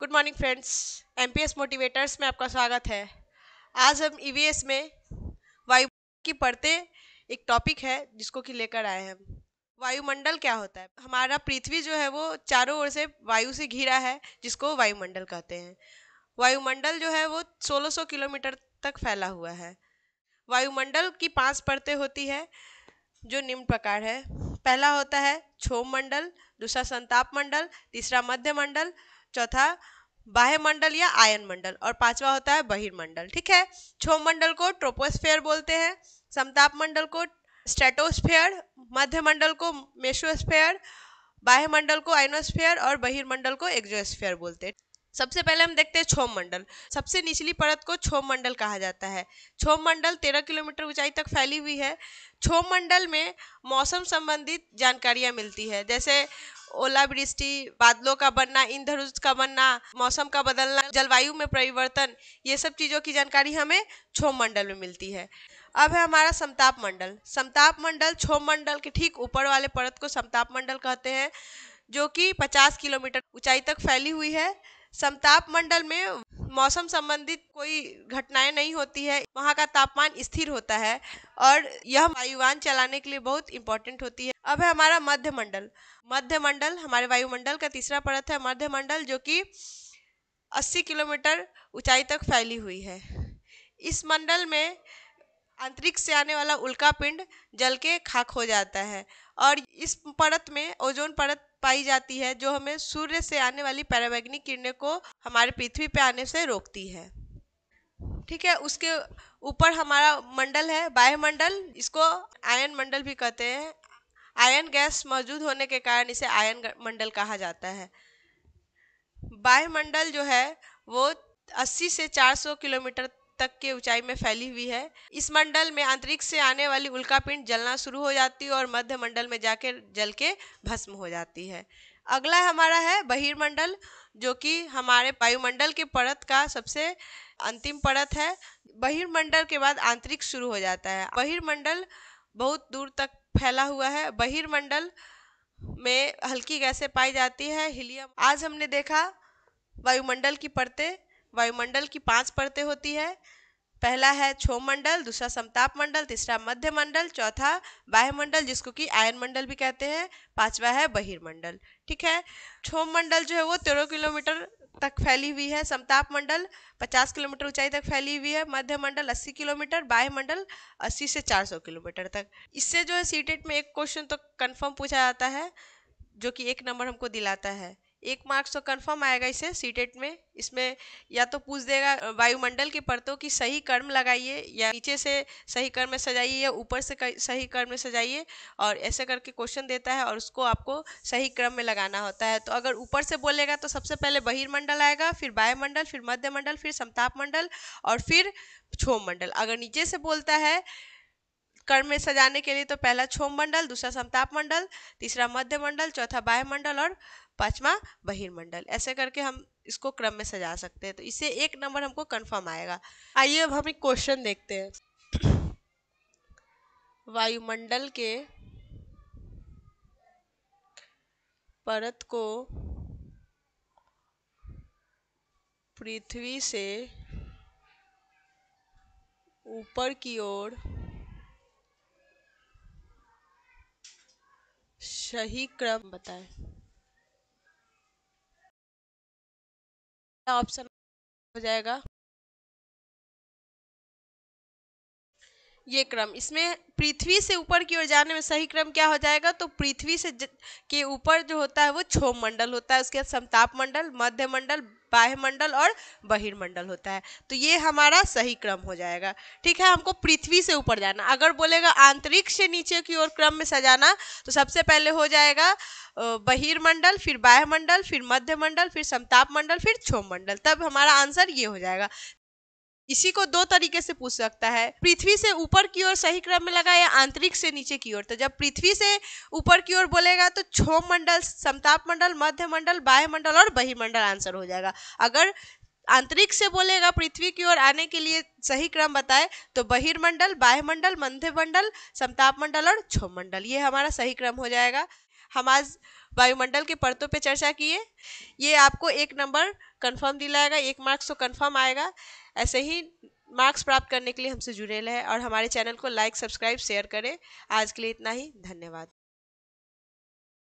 good morning friends M motivators में आपका स्वागत है आज हम ई e में वायु की पढ़ते एक टॉपिक है जिसको कि लेकर आए हैं वायुमंडल क्या होता है हमारा पृथ्वी जो है वो चारों ओर से वायु से घिरा है जिसको वायुमंडल कहते हैं वायुमंडल जो है वो 1600 किलोमीटर तक फैला हुआ है वायुमंडल की पांच परतें होती है जो निम्न प्रकार है पहला होता है क्षोभ मंडल दूसरा संताप मंडल तीसरा मध्य मंडल चौथा बाह्य मंडल या आयन मंडल और पांचवा होता है बहिर्मंडल ठीक है छो मंडल को ट्रोपोस्फेयर बोलते हैं समताप मंडल को स्ट्रेटोस्फेयर मध्य मंडल को मेसोस्फेयर बाह्य मंडल को आइनोस्फेयर और बहिर्मंडल को एक्जोस्फेयर बोलते हैं सबसे पहले हम देखते हैं छोम मंडल सबसे निचली परत को छोम मंडल कहा जाता है छोम मंडल तेरह किलोमीटर ऊंचाई तक फैली हुई है छोम मंडल में मौसम संबंधित जानकारियां मिलती है जैसे ओलावृष्टि बादलों का बनना इंद्रधनुष का बनना मौसम का बदलना जलवायु में परिवर्तन ये सब चीज़ों की जानकारी हमें छोम मंडल में मिलती है अब है हमारा समताप मंडल समताप मंडल छोम मंडल के ठीक ऊपर वाले परत को समताप मंडल कहते हैं जो कि 50 किलोमीटर ऊंचाई तक फैली हुई है समताप मंडल में मौसम संबंधित कोई घटनाएं नहीं होती है वहाँ का तापमान स्थिर होता है और यह वायुवान चलाने के लिए बहुत इंपॉर्टेंट होती है अब है हमारा मध्य मंडल मध्य मंडल हमारे वायुमंडल का तीसरा परत है मध्य मंडल जो कि 80 किलोमीटर ऊंचाई तक फैली हुई है इस मंडल में अंतरिक्ष से आने वाला उल्का पिंड जल के खाक हो जाता है और इस परत में ओजोन परत पाई जाती है जो हमें सूर्य से आने वाली पैरावैग्निक किरणें को हमारे पृथ्वी पर आने से रोकती है ठीक है उसके ऊपर हमारा मंडल है वायुमंडल इसको आयन मंडल भी कहते हैं आयन गैस मौजूद होने के कारण इसे आयन मंडल कहा जाता है वायुमंडल जो है वो 80 से 400 किलोमीटर तक के ऊंचाई में फैली हुई है इस मंडल में अंतरिक्ष से आने वाली उल्का पिंड जलना शुरू हो जाती है और मध्य मंडल में जाकर जल के भस्म हो जाती है अगला हमारा है बहिर्मंडल जो कि हमारे वायुमंडल के परत का सबसे अंतिम परत है बहिर्मंडल के बाद आंतरिक शुरू हो जाता है बहिर्मंडल बहुत दूर तक फैला हुआ है बहिर्मंडल में हल्की गैसें पाई जाती है हीलियम आज हमने देखा वायुमंडल की परतें वायुमंडल की पांच परतें होती है पहला है क्षोभ मंडल दूसरा समताप मंडल तीसरा मध्य मंडल चौथा बाह्यमंडल जिसको कि आयन मंडल भी कहते हैं पांचवा है बहिर्मंडल ठीक है क्षोभ मंडल जो है वो तेरह किलोमीटर तक फैली हुई है समताप मंडल 50 किलोमीटर ऊंचाई तक फैली हुई है मध्य मंडल 80 किलोमीटर बाह्य मंडल 80 से 400 किलोमीटर तक इससे जो है सीटेट e में एक क्वेश्चन तो कंफर्म पूछा जाता है जो कि एक नंबर हमको दिलाता है एक मार्क्स तो कंफर्म आएगा इसे सीटेट e में इसमें या तो पूछ देगा वायुमंडल के परतों की सही कर्म लगाइए या नीचे से सही कर्म में सजाइए या ऊपर से सही कर्म में सजाइए और ऐसे करके क्वेश्चन देता है और उसको आपको सही क्रम में लगाना होता है तो अगर ऊपर से बोलेगा तो सबसे पहले बहिर्मंडल आएगा फिर वायुमंडल फिर मध्यमंडल फिर समताप मंडल और फिर क्षोभ मंडल अगर नीचे से बोलता है कर्म में सजाने के लिए तो पहला छोम मंडल दूसरा समताप मंडल तीसरा मध्य मंडल चौथा बाह्य मंडल और पांचवा बहिर्मंडल ऐसे करके हम इसको क्रम में सजा सकते हैं तो इससे एक नंबर हमको कंफर्म आएगा आइए अब हम एक क्वेश्चन देखते हैं वायुमंडल के परत को पृथ्वी से ऊपर की ओर सही क्रम बताएं ऑप्शन हो जाएगा ये क्रम इसमें पृथ्वी से ऊपर की ओर जाने में सही क्रम क्या हो जाएगा तो पृथ्वी से के ऊपर जो होता है वो क्षोभ मंडल होता है उसके बाद समताप मंडल मध्य मंडल बाह्य मंडल और बहिर्मंडल होता है तो ये हमारा सही क्रम हो जाएगा ठीक है हमको पृथ्वी से ऊपर जाना अगर बोलेगा आंतरिक्ष से नीचे की ओर क्रम में सजाना तो सबसे पहले हो जाएगा बहिर्मंडल फिर बाह्य मंडल फिर मध्य मंडल फिर समताप मंडल फिर क्षोभ मंडल तब हमारा आंसर ये हो जाएगा इसी को दो तरीके से पूछ सकता है पृथ्वी से ऊपर की ओर सही क्रम में लगा या आंतरिक से नीचे की ओर तो जब पृथ्वी से ऊपर की ओर बोलेगा तो क्षोभ मंडल समताप मंडल मध्य मंडल बाह्य मंडल और बहिमंडल आंसर हो जाएगा अगर आंतरिक से बोलेगा पृथ्वी की ओर आने के लिए सही क्रम बताए तो बहिर्मंडल बाह्यमंडल मध्य मंडल समताप मंडल और छोम मंडल ये हमारा सही क्रम हो जाएगा हम आज वायुमंडल के परतों पे चर्चा किए ये आपको एक नंबर कंफर्म दिलाएगा एक मार्क्स तो कंफर्म आएगा ऐसे ही मार्क्स प्राप्त करने के लिए हमसे जुड़े रहें और हमारे चैनल को लाइक सब्सक्राइब शेयर करें आज के लिए इतना ही धन्यवाद